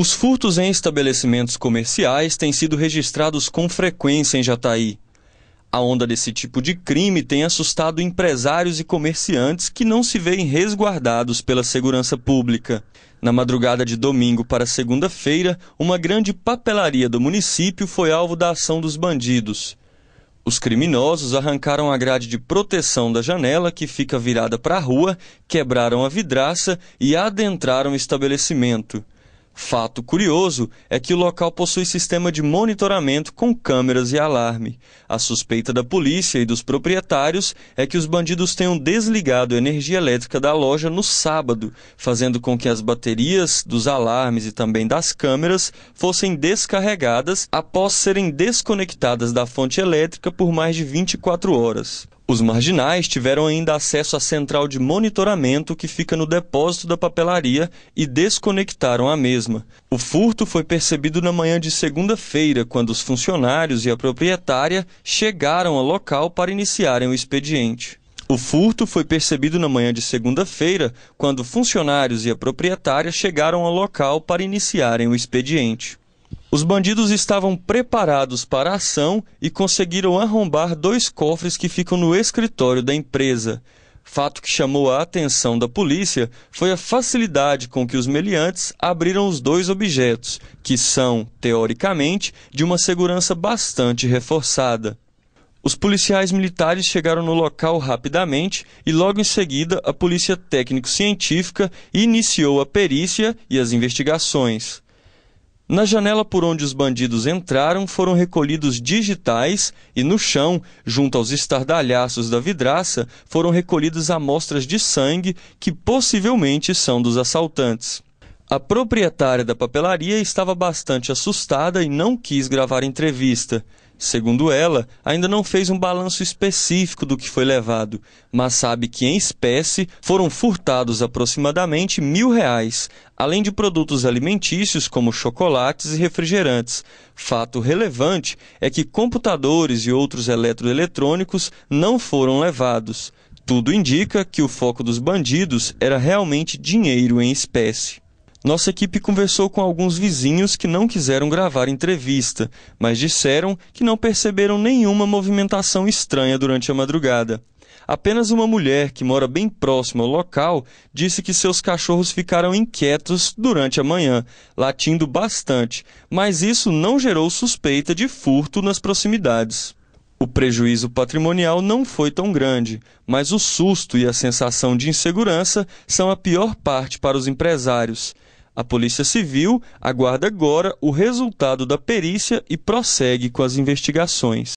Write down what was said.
Os furtos em estabelecimentos comerciais têm sido registrados com frequência em Jataí. A onda desse tipo de crime tem assustado empresários e comerciantes que não se veem resguardados pela segurança pública. Na madrugada de domingo para segunda-feira, uma grande papelaria do município foi alvo da ação dos bandidos. Os criminosos arrancaram a grade de proteção da janela, que fica virada para a rua, quebraram a vidraça e adentraram o estabelecimento. Fato curioso é que o local possui sistema de monitoramento com câmeras e alarme. A suspeita da polícia e dos proprietários é que os bandidos tenham desligado a energia elétrica da loja no sábado, fazendo com que as baterias dos alarmes e também das câmeras fossem descarregadas após serem desconectadas da fonte elétrica por mais de 24 horas. Os marginais tiveram ainda acesso à central de monitoramento que fica no depósito da papelaria e desconectaram a mesma. O furto foi percebido na manhã de segunda-feira, quando os funcionários e a proprietária chegaram ao local para iniciarem o expediente. O furto foi percebido na manhã de segunda-feira, quando funcionários e a proprietária chegaram ao local para iniciarem o expediente. Os bandidos estavam preparados para a ação e conseguiram arrombar dois cofres que ficam no escritório da empresa. Fato que chamou a atenção da polícia foi a facilidade com que os meliantes abriram os dois objetos, que são, teoricamente, de uma segurança bastante reforçada. Os policiais militares chegaram no local rapidamente e, logo em seguida, a polícia técnico-científica iniciou a perícia e as investigações. Na janela por onde os bandidos entraram foram recolhidos digitais e no chão, junto aos estardalhaços da vidraça, foram recolhidas amostras de sangue que possivelmente são dos assaltantes. A proprietária da papelaria estava bastante assustada e não quis gravar entrevista. Segundo ela, ainda não fez um balanço específico do que foi levado, mas sabe que em espécie foram furtados aproximadamente mil reais, além de produtos alimentícios como chocolates e refrigerantes. Fato relevante é que computadores e outros eletroeletrônicos não foram levados. Tudo indica que o foco dos bandidos era realmente dinheiro em espécie. Nossa equipe conversou com alguns vizinhos que não quiseram gravar entrevista, mas disseram que não perceberam nenhuma movimentação estranha durante a madrugada. Apenas uma mulher que mora bem próximo ao local disse que seus cachorros ficaram inquietos durante a manhã, latindo bastante, mas isso não gerou suspeita de furto nas proximidades. O prejuízo patrimonial não foi tão grande, mas o susto e a sensação de insegurança são a pior parte para os empresários. A Polícia Civil aguarda agora o resultado da perícia e prossegue com as investigações.